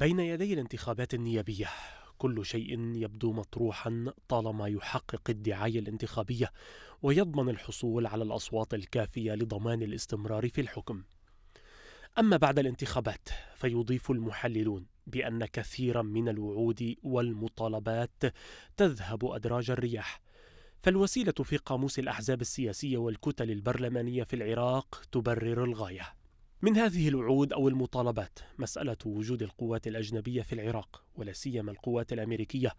بين يدي الانتخابات النيابيه كل شيء يبدو مطروحا طالما يحقق الدعايه الانتخابيه ويضمن الحصول على الاصوات الكافيه لضمان الاستمرار في الحكم اما بعد الانتخابات فيضيف المحللون بان كثيرا من الوعود والمطالبات تذهب ادراج الرياح فالوسيله في قاموس الاحزاب السياسيه والكتل البرلمانيه في العراق تبرر الغايه من هذه الوعود او المطالبات مساله وجود القوات الاجنبيه في العراق ولا سيما القوات الامريكيه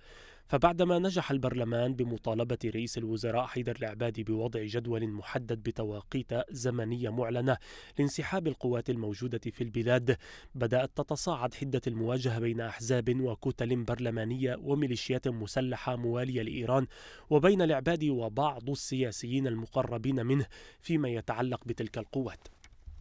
فبعدما نجح البرلمان بمطالبه رئيس الوزراء حيدر العبادي بوضع جدول محدد بتواقيت زمنيه معلنه لانسحاب القوات الموجوده في البلاد بدات تتصاعد حده المواجهه بين احزاب وكتل برلمانيه وميليشيات مسلحه مواليه لايران وبين العبادي وبعض السياسيين المقربين منه فيما يتعلق بتلك القوات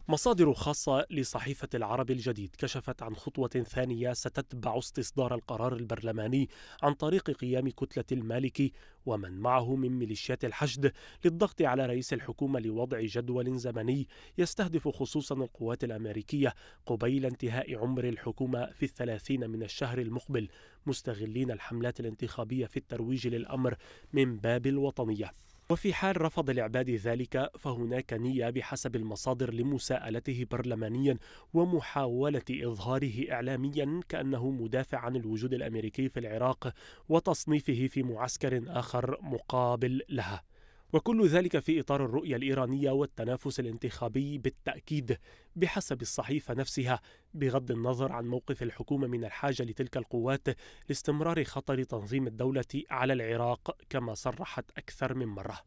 مصادر خاصة لصحيفة العرب الجديد كشفت عن خطوة ثانية ستتبع استصدار القرار البرلماني عن طريق قيام كتلة المالكي ومن معه من ميليشيات الحشد للضغط على رئيس الحكومة لوضع جدول زمني يستهدف خصوصا القوات الأمريكية قبيل انتهاء عمر الحكومة في الثلاثين من الشهر المقبل مستغلين الحملات الانتخابية في الترويج للأمر من باب الوطنية وفي حال رفض العبادي ذلك فهناك نية بحسب المصادر لمساءلته برلمانيا ومحاولة إظهاره إعلاميا كأنه مدافع عن الوجود الأمريكي في العراق وتصنيفه في معسكر آخر مقابل لها وكل ذلك في إطار الرؤية الإيرانية والتنافس الانتخابي بالتأكيد بحسب الصحيفة نفسها بغض النظر عن موقف الحكومة من الحاجة لتلك القوات لاستمرار خطر تنظيم الدولة على العراق كما صرحت أكثر من مرة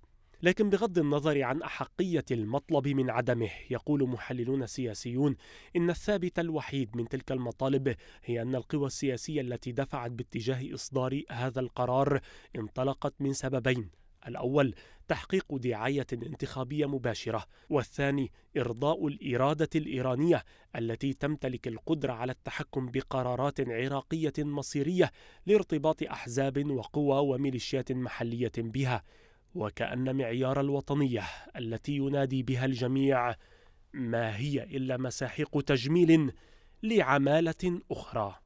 لكن بغض النظر عن أحقية المطلب من عدمه يقول محللون سياسيون إن الثابت الوحيد من تلك المطالب هي أن القوى السياسية التي دفعت باتجاه إصدار هذا القرار انطلقت من سببين الأول تحقيق دعاية انتخابية مباشرة، والثاني إرضاء الإرادة الإيرانية التي تمتلك القدرة على التحكم بقرارات عراقية مصيرية لارتباط أحزاب وقوى وميليشيات محلية بها، وكأن معيار الوطنية التي ينادي بها الجميع ما هي إلا مساحيق تجميل لعمالة أخرى.